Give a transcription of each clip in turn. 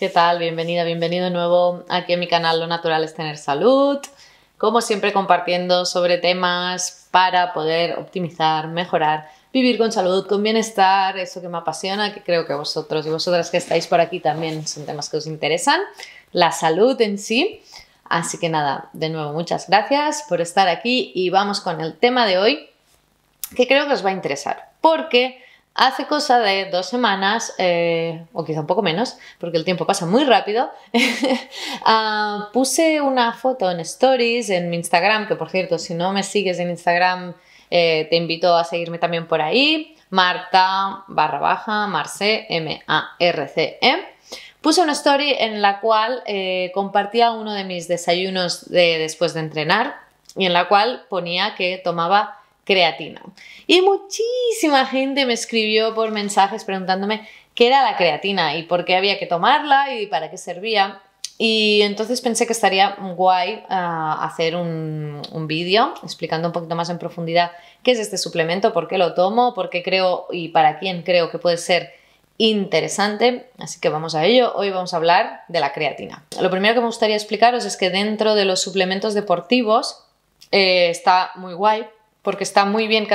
¿Qué tal? Bienvenida, bienvenido de nuevo aquí en mi canal Lo Natural es Tener Salud. Como siempre compartiendo sobre temas para poder optimizar, mejorar, vivir con salud, con bienestar, eso que me apasiona, que creo que vosotros y vosotras que estáis por aquí también son temas que os interesan, la salud en sí. Así que nada, de nuevo muchas gracias por estar aquí y vamos con el tema de hoy que creo que os va a interesar porque Hace cosa de dos semanas, eh, o quizá un poco menos, porque el tiempo pasa muy rápido, ah, puse una foto en Stories, en mi Instagram, que por cierto, si no me sigues en Instagram, eh, te invito a seguirme también por ahí, Marta barra baja, Marce, M-A-R-C-E. Puse una story en la cual eh, compartía uno de mis desayunos de, después de entrenar y en la cual ponía que tomaba creatina. Y muchísima gente me escribió por mensajes preguntándome qué era la creatina y por qué había que tomarla y para qué servía. Y entonces pensé que estaría guay ah, hacer un, vídeo explicando un poquito más en profundidad qué es este suplemento, por qué lo tomo, por qué creo y para quién creo que puede ser interesante. Así que vamos a ello. Hoy vamos a hablar de la creatina. Lo primero que me gustaría explicaros es que dentro de los suplementos deportivos eh, está muy guay porque está muy bien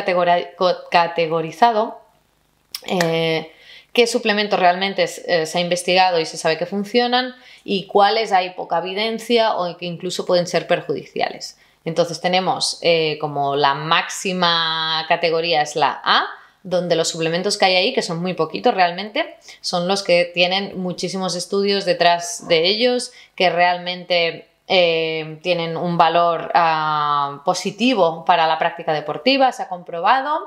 categorizado eh, qué suplementos realmente eh, se ha investigado y se sabe que funcionan y cuáles hay poca evidencia o que incluso pueden ser perjudiciales. Entonces tenemos eh, como la máxima categoría es la A, donde los suplementos que hay ahí, que son muy poquitos realmente, son los que tienen muchísimos estudios detrás de ellos, que realmente eh, tienen un valor ah, positivo para la práctica deportiva, se ha comprobado,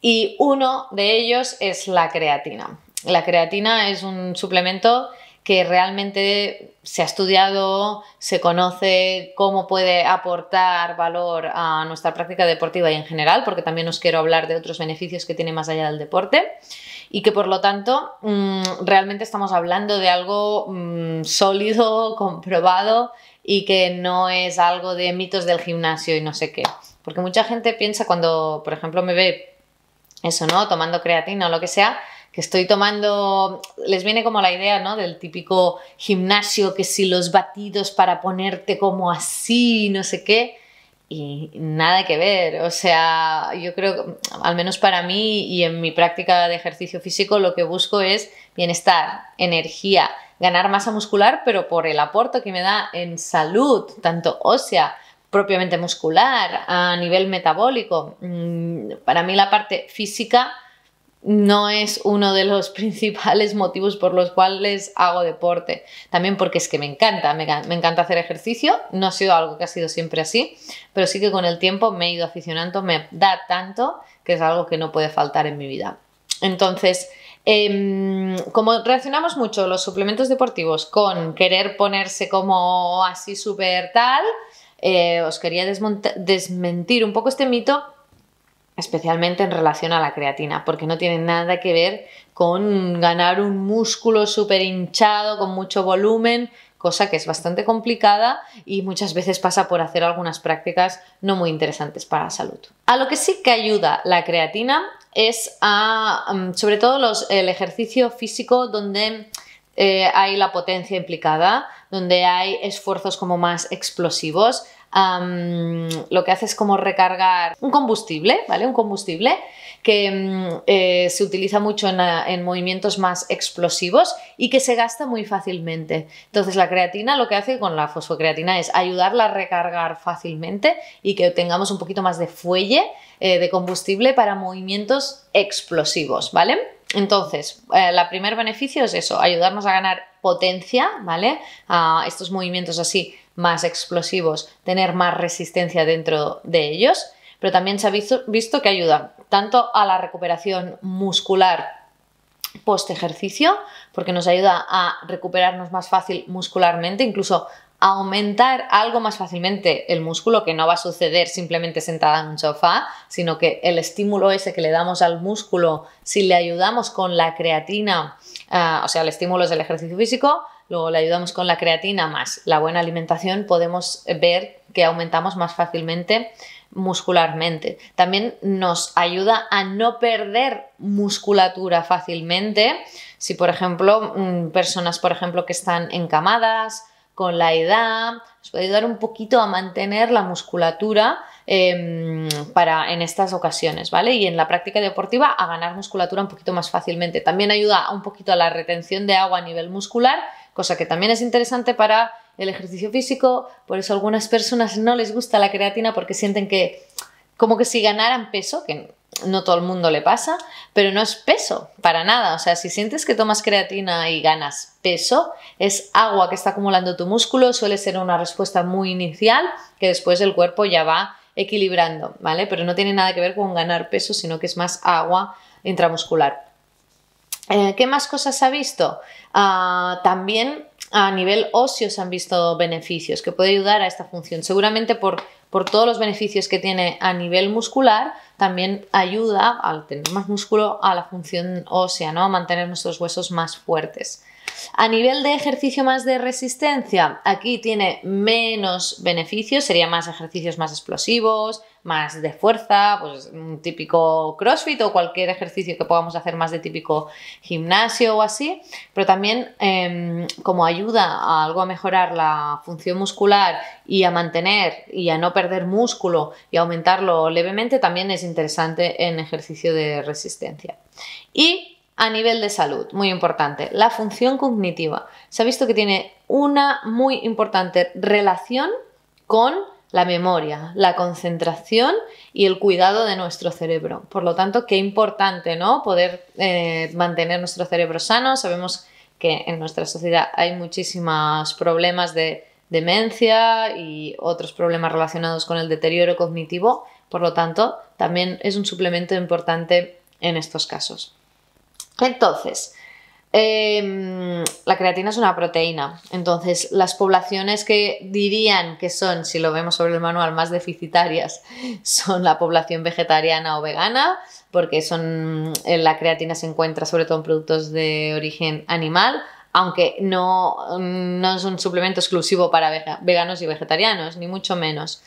y uno de ellos es la creatina. La creatina es un suplemento que realmente se ha estudiado, se conoce cómo puede aportar valor a nuestra práctica deportiva y en general, porque también os quiero hablar de otros beneficios que tiene más allá del deporte y que por lo tanto mm, realmente estamos hablando de algo mm, sólido, comprobado y que no es algo de mitos del gimnasio y no sé qué. Porque mucha gente piensa cuando, por ejemplo, me ve eso, ¿no? Tomando creatina o lo que sea, que estoy tomando, les viene como la idea, ¿no? Del típico gimnasio, que si los batidos para ponerte como así, no sé qué, y nada que ver. O sea, yo creo, al menos para mí y en mi práctica de ejercicio físico, lo que busco es bienestar, energía, ganar masa muscular, pero por el aporte que me da en salud, tanto ósea, propiamente muscular, a nivel metabólico. Mm, para mí la parte física no es uno de los principales motivos por los cuales hago deporte. También porque es que me encanta, me, encanta hacer ejercicio, no ha sido algo que ha sido siempre así, pero sí que con el tiempo me he ido aficionando, me da tanto que es algo que no puede faltar en mi vida. Entonces, Em, como reaccionamos mucho los suplementos deportivos con querer ponerse como así súper tal, eh, os quería desmentir un poco este mito, especialmente en relación a la creatina, porque no tiene nada que ver con ganar un músculo súper hinchado, con mucho volumen cosa que es bastante complicada y muchas veces pasa por hacer algunas prácticas no muy interesantes para la salud. A lo que sí que ayuda la creatina es a, mm, sobre todo el ejercicio físico donde eh, hay la potencia implicada, donde hay esfuerzos como más explosivos. lo que hace es como recargar un combustible, ¿vale? Un combustible que mm, eh, se utiliza mucho en, movimientos más explosivos y que se gasta muy fácilmente. Entonces la creatina lo que hace con la fosfocreatina es ayudarla a recargar fácilmente y que tengamos un poquito más de fuelle eh, de combustible para movimientos explosivos, ¿vale? Entonces, el eh, primer beneficio es eso, ayudarnos a ganar potencia, ¿vale? A estos movimientos así más explosivos, tener más resistencia dentro de ellos pero también se ha visto, que ayuda tanto a la recuperación muscular post ejercicio, porque nos ayuda a recuperarnos más fácil muscularmente, incluso a aumentar algo más fácilmente el músculo, que no va a suceder simplemente sentada en un sofá, sino que el estímulo ese que le damos al músculo, si le ayudamos con la creatina, eh, o sea, el estímulo es el ejercicio físico, luego le ayudamos con la creatina más la buena alimentación, podemos ver que aumentamos más fácilmente muscularmente. También nos ayuda a no perder musculatura fácilmente. Si, por ejemplo, mm, personas, por ejemplo, que están encamadas, con la edad, nos puede ayudar un poquito a mantener la musculatura em, para en estas ocasiones, ¿vale? Y en la práctica deportiva a ganar musculatura un poquito más fácilmente. También ayuda un poquito a la retención de agua a nivel muscular, cosa que también es interesante para el ejercicio físico, por eso algunas personas no les gusta la creatina porque sienten que como que si ganaran peso, que no todo el mundo le pasa, pero no es peso, para nada. O sea, si sientes que tomas creatina y ganas peso, es agua que está acumulando tu músculo, suele ser una respuesta muy inicial que después el cuerpo ya va equilibrando, ¿vale? Pero no tiene nada que ver con ganar peso, sino que es más agua intramuscular. Eh, ¿Qué más cosas ha visto? Ah, también a nivel óseo se han visto beneficios que puede ayudar a esta función. Seguramente por, todos los beneficios que tiene a nivel muscular, también ayuda al tener más músculo a la función ósea, ¿no? a mantener nuestros huesos más fuertes. A nivel de ejercicio más de resistencia, aquí tiene menos beneficios, sería más ejercicios más explosivos, más de fuerza, pues un típico CrossFit o cualquier ejercicio que podamos hacer más de típico gimnasio o así, pero también em, como ayuda a algo a mejorar la función muscular y a mantener y a no perder músculo y aumentarlo levemente, también es interesante en ejercicio de resistencia. Y a nivel de salud, muy importante, la función cognitiva. Se ha visto que tiene una muy importante relación con la memoria, la concentración y el cuidado de nuestro cerebro. Por lo tanto, qué importante, ¿no? Poder eh, mantener nuestro cerebro sano. Sabemos que en nuestra sociedad hay muchísimos problemas de demencia y otros problemas relacionados con el deterioro cognitivo. Por lo tanto, también es un suplemento importante en estos casos. Entonces, em, la creatina es una proteína, entonces las poblaciones que dirían que son, si lo vemos sobre el manual, más deficitarias son la población vegetariana o vegana, porque son, eh, la creatina se encuentra sobre todo en productos de origen animal, aunque no, mm, es un suplemento exclusivo para veganos y vegetarianos, ni mucho menos.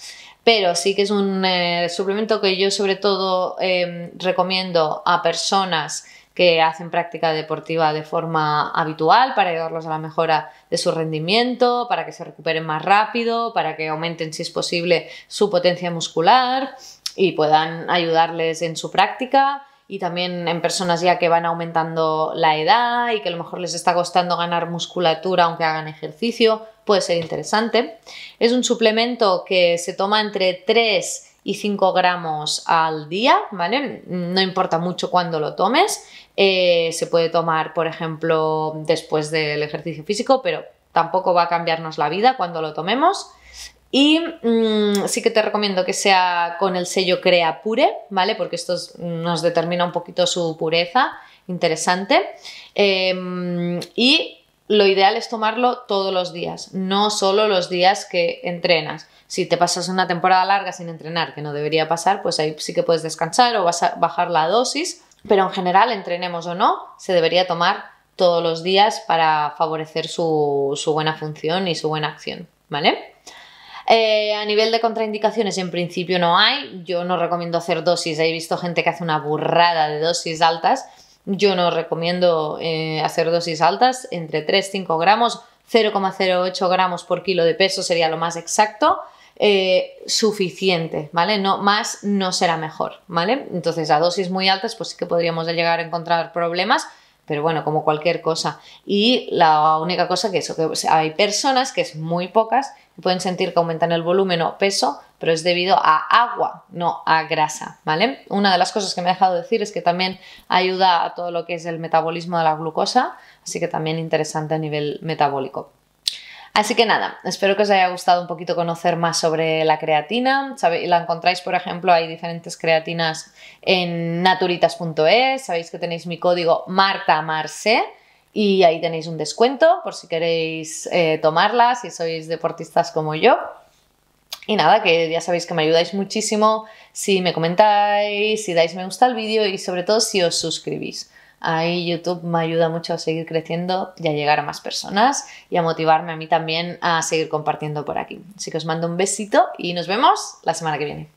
Pero sí que es un eh, suplemento que yo sobre todo em, recomiendo a personas que hacen práctica deportiva de forma habitual para ayudarlos a la mejora de su rendimiento, para que se recuperen más rápido, para que aumenten si es posible su potencia muscular y puedan ayudarles en su práctica y también en personas ya que van aumentando la edad y que a lo mejor les está costando ganar musculatura aunque hagan ejercicio, puede ser interesante. Es un suplemento que se toma entre 3 y 5 gramos al día, ¿vale? No importa mucho cuándo lo tomes. Eh, se puede tomar, por ejemplo, después del ejercicio físico, pero tampoco va a cambiarnos la vida cuando lo tomemos. Y mm, sí que te recomiendo que sea con el sello Crea Pure, ¿vale? Porque esto nos determina un poquito su pureza, interesante. Em, y lo ideal es tomarlo todos los días, no solo los días que entrenas. Si te pasas una temporada larga sin entrenar, que no debería pasar, pues ahí sí que puedes descansar o vas a bajar la dosis pero en general, entrenemos o no, se debería tomar todos los días para favorecer su, buena función y su buena acción, ¿vale? Eh, a nivel de contraindicaciones, en principio no hay. Yo no recomiendo hacer dosis. He visto gente que hace una burrada de dosis altas. Yo no recomiendo eh, hacer dosis altas, entre 3-5 gramos, 0,08 gramos por kilo de peso sería lo más exacto. Eh, suficiente, ¿vale? No, más no será mejor, ¿vale? Entonces a dosis muy altas pues sí que podríamos llegar a encontrar problemas, pero bueno, como cualquier cosa. Y la única cosa que eso, que pues, hay personas que es muy pocas que pueden sentir que aumentan el volumen o peso, pero es debido a agua, no a grasa, ¿vale? Una de las cosas que me he dejado decir es que también ayuda a todo lo que es el metabolismo de la glucosa, así que también interesante a nivel metabólico. Así que nada, espero que os haya gustado un poquito conocer más sobre la creatina. La encontráis, por ejemplo, hay diferentes creatinas en naturitas.es. Sabéis que tenéis mi código Marta y ahí tenéis un descuento por si queréis eh, tomarla, si sois deportistas como yo. Y nada, que ya sabéis que me ayudáis muchísimo si me comentáis, si dais me gusta al vídeo y sobre todo si os suscribís. Ahí YouTube me ayuda mucho a seguir creciendo y a llegar a más personas y a motivarme a mí también a seguir compartiendo por aquí. Así que os mando un besito y nos vemos la semana que viene.